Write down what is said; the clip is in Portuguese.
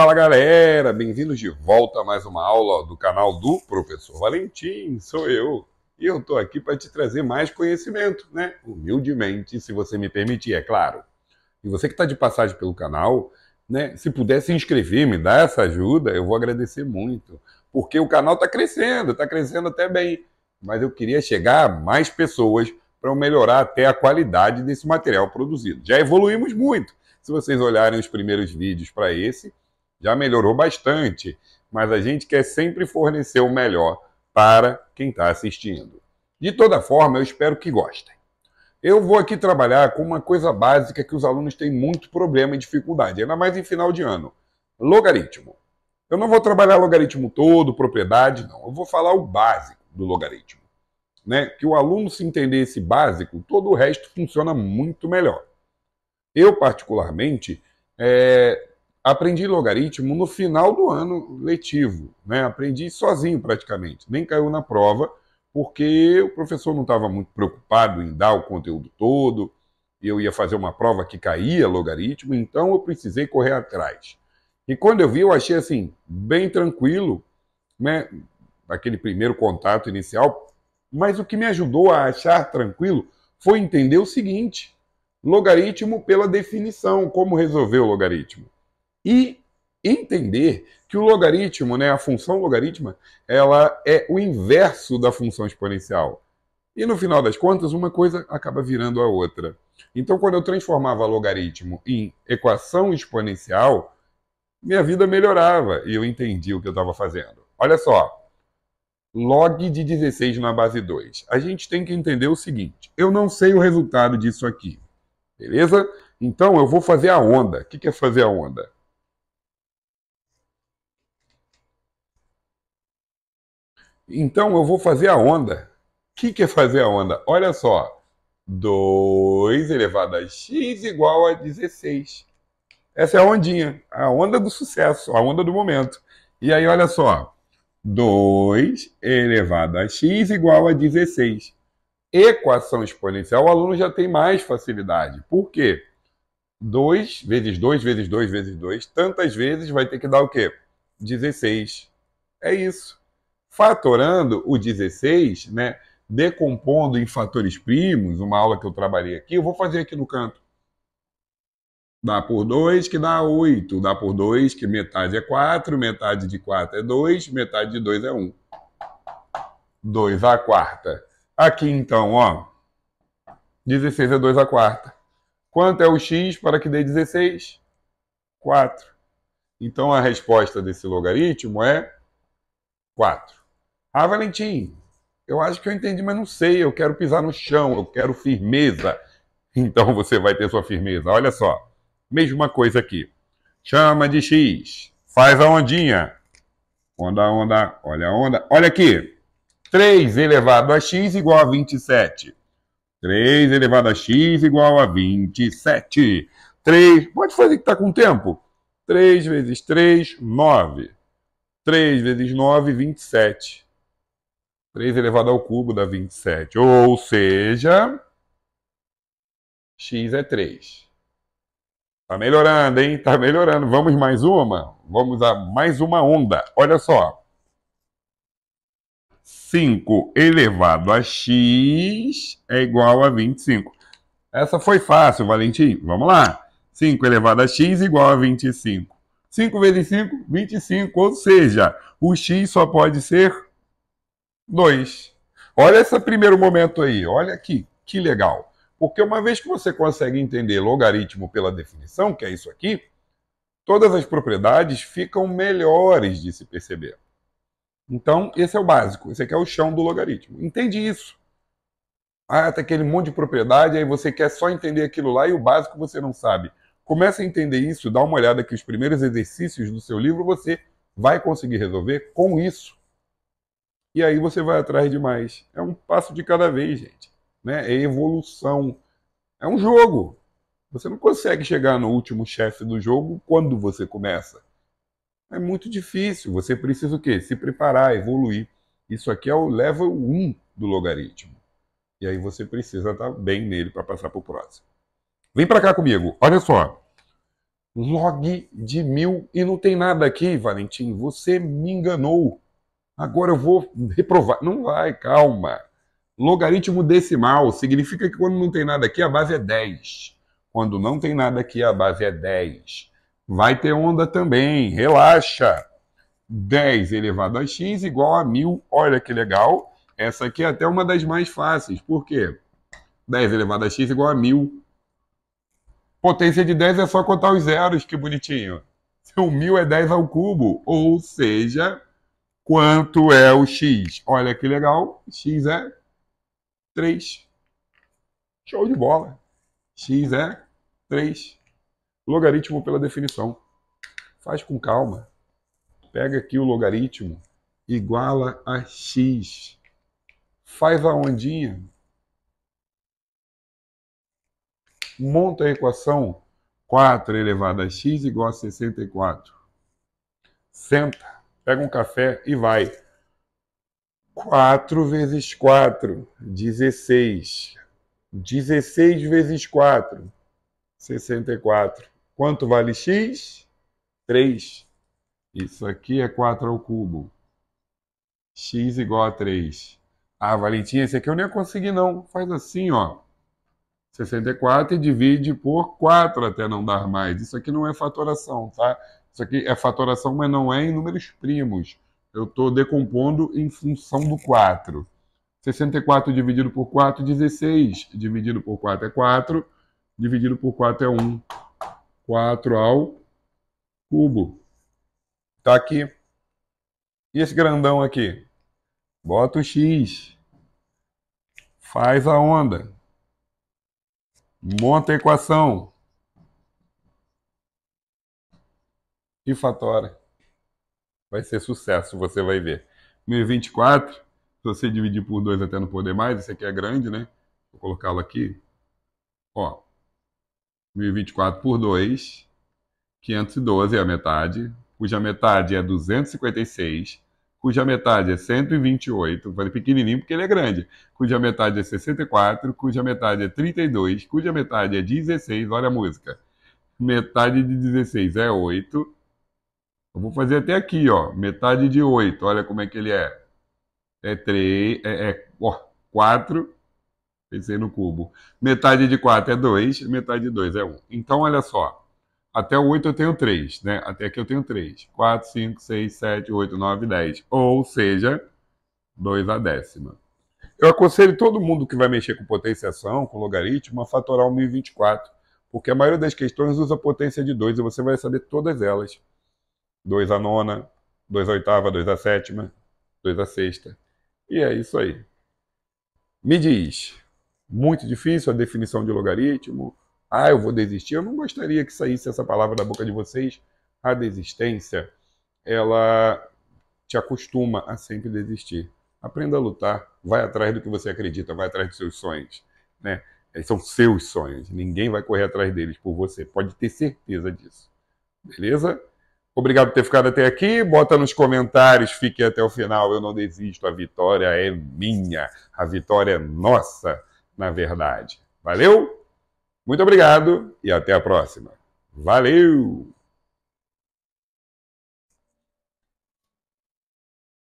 Fala galera, bem-vindos de volta a mais uma aula do canal do Professor Valentim, sou eu. E eu estou aqui para te trazer mais conhecimento, né? Humildemente, se você me permitir, é claro. E você que está de passagem pelo canal, né? Se puder se inscrever, me dar essa ajuda, eu vou agradecer muito. Porque o canal está crescendo, está crescendo até bem. Mas eu queria chegar a mais pessoas para melhorar até a qualidade desse material produzido. Já evoluímos muito. Se vocês olharem os primeiros vídeos para esse, já melhorou bastante, mas a gente quer sempre fornecer o melhor para quem está assistindo. De toda forma, eu espero que gostem. Eu vou aqui trabalhar com uma coisa básica que os alunos têm muito problema e dificuldade, ainda mais em final de ano: logaritmo. Eu não vou trabalhar logaritmo todo, propriedade, não. Eu vou falar o básico do logaritmo. Né? Que o aluno se entender esse básico, todo o resto funciona muito melhor. Eu, particularmente, é, aprendi logaritmo no final do ano letivo, né? Aprendi sozinho praticamente, nem caiu na prova, porque o professor não estava muito preocupado em dar o conteúdo todo, eu ia fazer uma prova que caía logaritmo, então eu precisei correr atrás. E quando eu vi, eu achei assim, bem tranquilo, né? Aquele primeiro contato inicial, mas o que me ajudou a achar tranquilo foi entender o seguinte: logaritmo pela definição, como resolver o logaritmo e entender que o logaritmo, né, a função logaritma, ela é o inverso da função exponencial. E no final das contas, uma coisa acaba virando a outra. Então, quando eu transformava logaritmo em equação exponencial, minha vida melhorava e eu entendi o que eu estava fazendo. Olha só, log de 16 na base 2. A gente tem que entender o seguinte: eu não sei o resultado disso aqui, beleza? Então, eu vou fazer a onda. O que é fazer a onda? Então eu vou fazer a onda. O que, que é fazer a onda? Olha só, 2 elevado a x igual a 16. Essa é a ondinha, a onda do sucesso, a onda do momento. E aí, olha só, 2 elevado a x igual a 16. Equação exponencial, o aluno já tem mais facilidade. Por quê? 2 vezes 2 vezes 2 vezes 2, tantas vezes vai ter que dar o quê? 16. É isso. Fatorando o 16, né, decompondo em fatores primos, uma aula que eu trabalhei aqui, eu vou fazer aqui no canto. Dá por 2, que dá 8. Dá por 2, que metade é 4, metade de 4 é 2, metade de 2 é 1. 2 à quarta. Aqui então, ó, 16 é 2 à quarta. Quanto é o x para que dê 16? 4. Então a resposta desse logaritmo é 4. Ah, Valentim, eu acho que eu entendi, mas não sei. Eu quero pisar no chão, eu quero firmeza. Então você vai ter sua firmeza. Olha só, mesma coisa aqui. Chama de X, faz a ondinha. Onda, onda, olha a onda. Olha aqui. 3 elevado a x igual a 27. 3 elevado a x igual a 27. 3, pode fazer que está com tempo. 3 vezes 3, 9. 3 vezes 9, 27. 3 elevado ao cubo dá 27. Ou seja, x é 3. Está melhorando, hein? Está melhorando. Vamos mais uma? Vamos a mais uma onda. Olha só. 5 elevado a x é igual a 25. Essa foi fácil, Valentim. Vamos lá. 5 elevado a x igual a 25. 5 vezes 5, 25. Ou seja, o x só pode ser Dois. Olha esse primeiro momento aí, olha aqui, que legal. Porque uma vez que você consegue entender logaritmo pela definição, que é isso aqui, todas as propriedades ficam melhores de se perceber. Então, esse é o básico, esse aqui é o chão do logaritmo. Entende isso. Ah, tem tá aquele monte de propriedade, aí você quer só entender aquilo lá e o básico você não sabe. Comece a entender isso, dá uma olhada que os primeiros exercícios do seu livro você vai conseguir resolver com isso e aí você vai atrás de mais. É um passo de cada vez, gente. Né? É evolução. É um jogo. Você não consegue chegar no último chefe do jogo quando você começa. É muito difícil. Você precisa o quê? Se preparar, evoluir. Isso aqui é o level 1 do logaritmo. E aí você precisa estar tá bem nele para passar para o próximo. Vem para cá comigo. Olha só. Log de mil e não tem nada aqui, Valentim. Você me enganou agora eu vou reprovar. Não vai, calma. Logaritmo decimal significa que quando não tem nada aqui, a base é 10. Quando não tem nada aqui, a base é 10. Vai ter onda também, relaxa. 10 elevado a x igual a 1000. Olha que legal. Essa aqui é até uma das mais fáceis. Por quê? 10 elevado a x igual a 1000. Potência de 10 é só contar os zeros, que bonitinho. o então, 1000 é 10 ao cubo, ou seja, quanto é o x. Olha que legal, x é 3. Show de bola. x é 3. Logaritmo pela definição. Faz com calma. Pega aqui o logaritmo, iguala a x. Faz a ondinha. Monta a equação 4 elevado a x igual a 64. Senta pega um café e vai. 4 vezes 4, 16. 16 vezes 4, 64. Quanto vale x? 3. Isso aqui é 4 ao cubo. x igual a 3. Ah, Valentim, esse aqui eu nem ia conseguir não. Faz assim, ó. 64 e divide por 4 até não dar mais. Isso aqui não é fatoração, tá? Isso aqui é fatoração, mas não é em números primos. Eu estou decompondo em função do 4. 64 dividido por 4 16. Dividido por 4 é 4. Dividido por 4 é 1. 4 ao cubo. Está aqui. E esse grandão aqui? Bota o X. Faz a onda. Monta a equação. e fatora. Vai ser sucesso, você vai ver. 1024, se você dividir por dois até não poder mais, esse aqui é grande, né? Vou colocá-lo aqui. Ó, 1024 por 2, 512 é a metade, cuja metade é 256, cuja metade é 128, falei pequenininho porque ele é grande, cuja metade é 64, cuja metade é 32, cuja metade é 16, olha a música. Metade de 16 é 8, eu vou fazer até aqui, ó, metade de 8. Olha como é que ele é. É 3, é, é ó, 4, pensei no cubo. Metade de 4 é 2, metade de 2 é 1. Então, olha só, até o 8 eu tenho 3, né? Até aqui eu tenho 3. 4, 5, 6, 7, 8, 9, 10. Ou seja, 2 à décima. Eu aconselho todo mundo que vai mexer com potenciação, com logaritmo, a fatorar 1024, porque a maioria das questões usa potência de 2 e você vai saber todas elas. 2 a nona, 2 a oitava, 2 a sétima, 2 a sexta. E é isso aí. Me diz, muito difícil a definição de logaritmo. Ah, eu vou desistir. Eu não gostaria que saísse essa palavra da boca de vocês. A desistência, ela te acostuma a sempre desistir. Aprenda a lutar, vai atrás do que você acredita, vai atrás dos seus sonhos, né? É, são seus sonhos, ninguém vai correr atrás deles por você, pode ter certeza disso. Beleza? Obrigado por ter ficado até aqui. Bota nos comentários, fique até o final. Eu não desisto, a vitória é minha. A vitória é nossa, na verdade. Valeu? Muito obrigado e até a próxima. Valeu!